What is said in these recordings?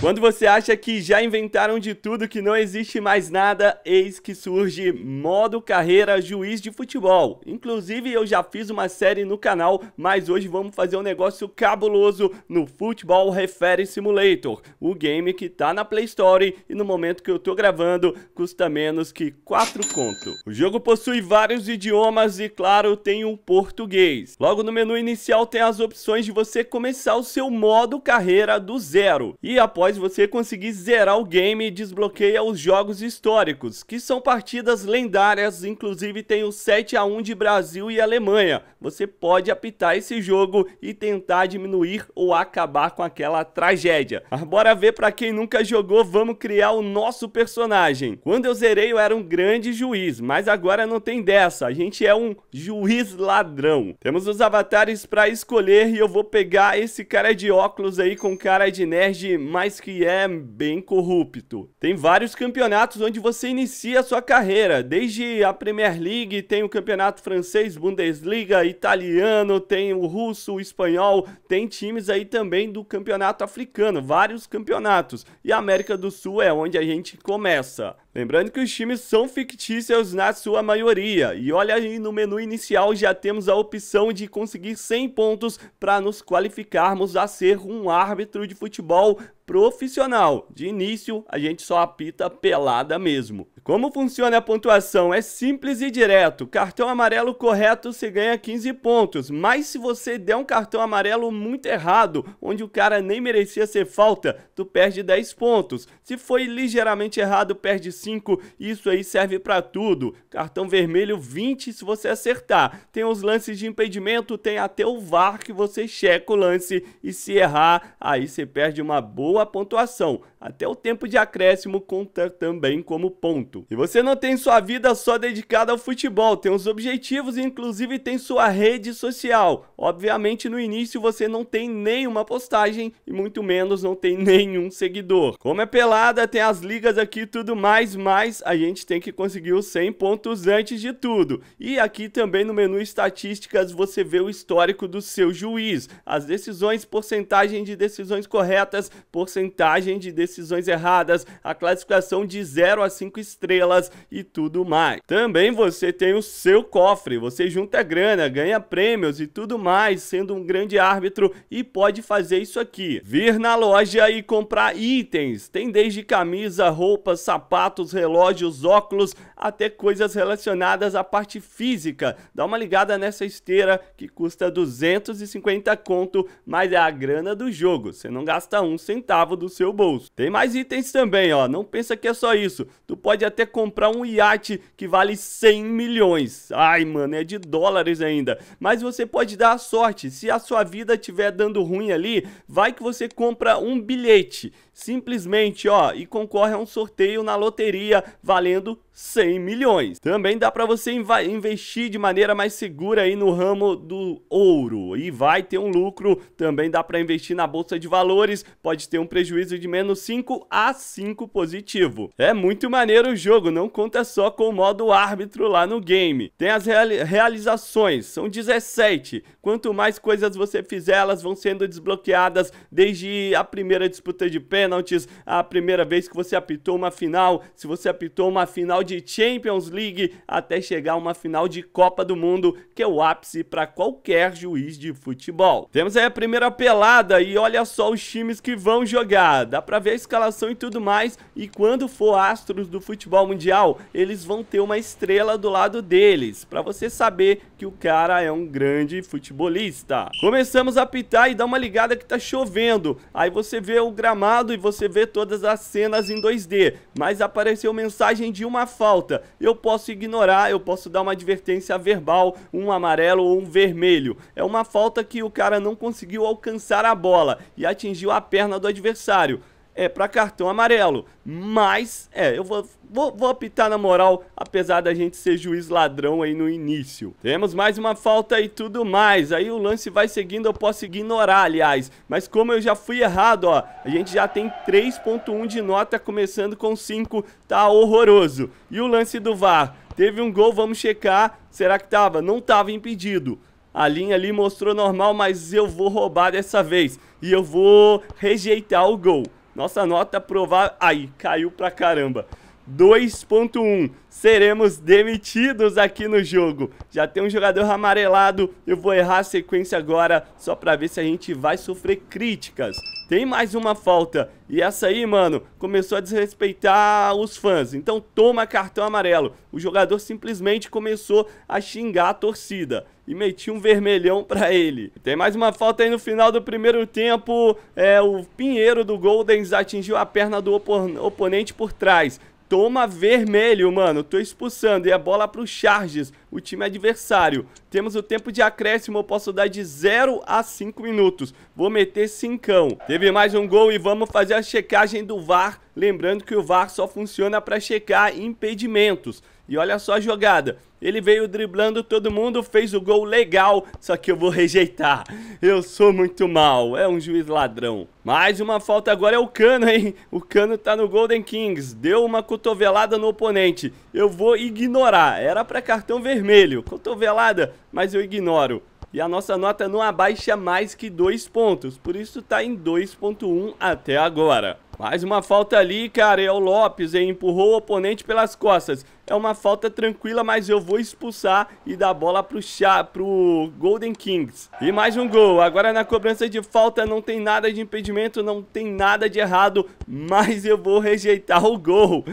Quando você acha que já inventaram de tudo, que não existe mais nada, eis que surge modo carreira juiz de futebol. Inclusive, eu já fiz uma série no canal, mas hoje vamos fazer um negócio cabuloso no Futebol Refere Simulator, o game que tá na Play Store e no momento que eu tô gravando custa menos que 4 conto. O jogo possui vários idiomas e, claro, tem um português. Logo no menu inicial tem as opções de você começar o seu modo carreira do zero e após após você conseguir zerar o game, desbloqueia os jogos históricos, que são partidas lendárias, inclusive tem o 7 a 1 de Brasil e Alemanha. Você pode apitar esse jogo e tentar diminuir ou acabar com aquela tragédia. Ah, bora ver para quem nunca jogou, vamos criar o nosso personagem. Quando eu zerei eu era um grande juiz, mas agora não tem dessa. A gente é um juiz ladrão. Temos os avatares para escolher e eu vou pegar esse cara de óculos aí com cara de nerd mais que é bem corrupto. Tem vários campeonatos onde você inicia a sua carreira, desde a Premier League, tem o campeonato francês, Bundesliga, italiano, tem o russo, o espanhol, tem times aí também do campeonato africano, vários campeonatos. E a América do Sul é onde a gente começa. Lembrando que os times são fictícios na sua maioria. E olha aí no menu inicial já temos a opção de conseguir 100 pontos para nos qualificarmos a ser um árbitro de futebol profissional. De início, a gente só apita pelada mesmo. Como funciona a pontuação? É simples e direto. Cartão amarelo correto você ganha 15 pontos, mas se você der um cartão amarelo muito errado, onde o cara nem merecia ser falta, tu perde 10 pontos. Se foi ligeiramente errado, perde 5. Isso aí serve para tudo. Cartão vermelho 20 se você acertar. Tem os lances de impedimento, tem até o VAR que você checa o lance e se errar, aí você perde uma boa pontuação até o tempo de acréscimo conta também como ponto. E você não tem sua vida só dedicada ao futebol, tem os objetivos e inclusive tem sua rede social. Obviamente no início você não tem nenhuma postagem e muito menos não tem nenhum seguidor. Como é pelada, tem as ligas aqui e tudo mais, mas a gente tem que conseguir os 100 pontos antes de tudo. E aqui também no menu estatísticas você vê o histórico do seu juiz, as decisões, porcentagem de decisões corretas, porcentagem de decisões decisões erradas, a classificação de 0 a 5 estrelas e tudo mais. Também você tem o seu cofre, você junta grana, ganha prêmios e tudo mais, sendo um grande árbitro e pode fazer isso aqui. Vir na loja e comprar itens. Tem desde camisa, roupas, sapatos, relógios, óculos, até coisas relacionadas à parte física. Dá uma ligada nessa esteira que custa 250 conto, mas é a grana do jogo. Você não gasta um centavo do seu bolso. Tem mais itens também, ó. Não pensa que é só isso. Tu pode até comprar um iate que vale 100 milhões. Ai, mano, é de dólares ainda. Mas você pode dar a sorte. Se a sua vida estiver dando ruim ali, vai que você compra um bilhete. Simplesmente, ó, e concorre a um sorteio na loteria valendo 100 milhões. Também dá para você investir de maneira mais segura aí no ramo do ouro e vai ter um lucro. Também dá para investir na bolsa de valores, pode ter um prejuízo de menos 5 a 5 positivo. É muito maneiro o jogo, não conta só com o modo árbitro lá no game. Tem as realizações, são 17. Quanto mais coisas você fizer, elas vão sendo desbloqueadas desde a primeira disputa de pênaltis, a primeira vez que você apitou uma final, se você apitou uma final de Champions League até chegar a uma final de Copa do Mundo, que é o ápice para qualquer juiz de futebol. Temos aí a primeira pelada e olha só os times que vão jogar. Dá para ver a escalação e tudo mais e quando for astros do futebol mundial, eles vão ter uma estrela do lado deles, para você saber que o cara é um grande futebolista. Começamos a pitar e dá uma ligada que tá chovendo. Aí você vê o gramado e você vê todas as cenas em 2D, mas apareceu mensagem de uma falta. Eu posso ignorar, eu posso dar uma advertência verbal, um amarelo ou um vermelho. É uma falta que o cara não conseguiu alcançar a bola e atingiu a perna do adversário é para cartão amarelo. Mas, é, eu vou, vou, vou apitar na moral, apesar da gente ser juiz ladrão aí no início. Temos mais uma falta e tudo mais. Aí o lance vai seguindo, eu posso ignorar, aliás. Mas como eu já fui errado, ó, a gente já tem 3.1 de nota, começando com 5, tá horroroso. E o lance do VAR? Teve um gol, vamos checar. Será que tava? Não tava impedido. A linha ali mostrou normal, mas eu vou roubar dessa vez. E eu vou rejeitar o gol. Nossa nota provável... Aí, caiu pra caramba. 2.1. Seremos demitidos aqui no jogo. Já tem um jogador amarelado. Eu vou errar a sequência agora só para ver se a gente vai sofrer críticas. Tem mais uma falta. E essa aí, mano, começou a desrespeitar os fãs. Então toma cartão amarelo. O jogador simplesmente começou a xingar a torcida e meti um vermelhão para ele. Tem mais uma falta aí no final do primeiro tempo. É, o Pinheiro do Goldens atingiu a perna do opon oponente por trás. Toma vermelho, mano. Tô expulsando. E a bola pro Charges, o time adversário. Temos o tempo de acréscimo. Eu posso dar de 0 a 5 minutos. Vou meter cincão. Teve mais um gol e vamos fazer a checagem do VAR Lembrando que o VAR só funciona para checar impedimentos. E olha só a jogada. Ele veio driblando todo mundo, fez o gol legal, só que eu vou rejeitar. Eu sou muito mal, é um juiz ladrão. Mais uma falta agora é o Cano, hein? O Cano tá no Golden Kings, deu uma cotovelada no oponente. Eu vou ignorar, era para cartão vermelho. Cotovelada, mas eu ignoro. E a nossa nota não abaixa mais que 2 pontos, por isso tá em 2.1 até agora. Mais uma falta ali, cara, é o Lopes, hein? Empurrou o oponente pelas costas. É uma falta tranquila, mas eu vou expulsar e dar bola pro, Chá, pro Golden Kings. E mais um gol. Agora na cobrança de falta não tem nada de impedimento, não tem nada de errado, mas eu vou rejeitar o gol.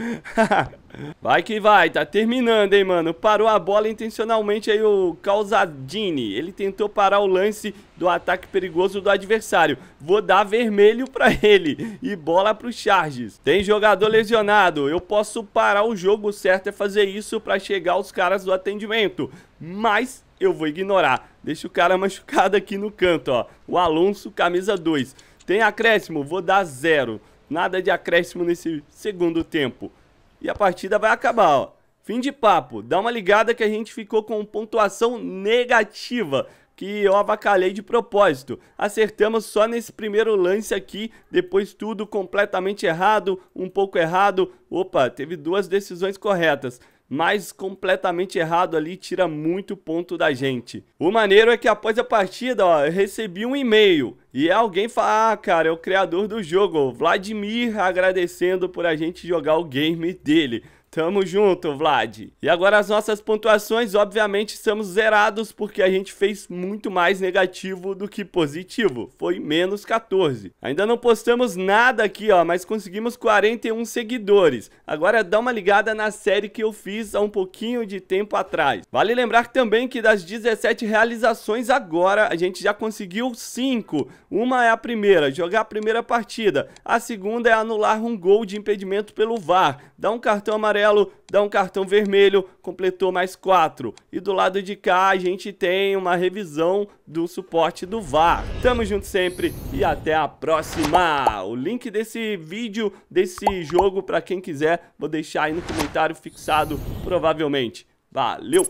Vai que vai, tá terminando, hein, mano. Parou a bola intencionalmente aí o Causadini. Ele tentou parar o lance do ataque perigoso do adversário. Vou dar vermelho pra ele e bola pro Charges. Tem jogador lesionado. Eu posso parar o jogo certo é fazer isso pra chegar os caras do atendimento. Mas eu vou ignorar. Deixa o cara machucado aqui no canto, ó. O Alonso, camisa 2. Tem acréscimo, vou dar zero. Nada de acréscimo nesse segundo tempo e a partida vai acabar, ó. Fim de papo. Dá uma ligada que a gente ficou com pontuação negativa que eu avacalhei de propósito. Acertamos só nesse primeiro lance aqui, depois tudo completamente errado, um pouco errado. Opa, teve duas decisões corretas mas completamente errado ali tira muito ponto da gente. O maneiro é que após a partida, ó, eu recebi um e-mail e alguém fala: "Ah, cara, é o criador do jogo, Vladimir, agradecendo por a gente jogar o game dele". Tamo junto, Vlad. E agora as nossas pontuações, obviamente, estamos zerados porque a gente fez muito mais negativo do que positivo. Foi menos 14. Ainda não postamos nada aqui, ó, mas conseguimos 41 seguidores. Agora dá uma ligada na série que eu fiz há um pouquinho de tempo atrás. Vale lembrar também que das 17 realizações agora, a gente já conseguiu 5. Uma é a primeira, jogar a primeira partida. A segunda é anular um gol de impedimento pelo VAR, Dá um cartão amarelo amarelo, dá um cartão vermelho, completou mais quatro E do lado de cá a gente tem uma revisão do suporte do VAR. Tamo junto sempre e até a próxima! O link desse vídeo, desse jogo, para quem quiser, vou deixar aí no comentário fixado, provavelmente. Valeu!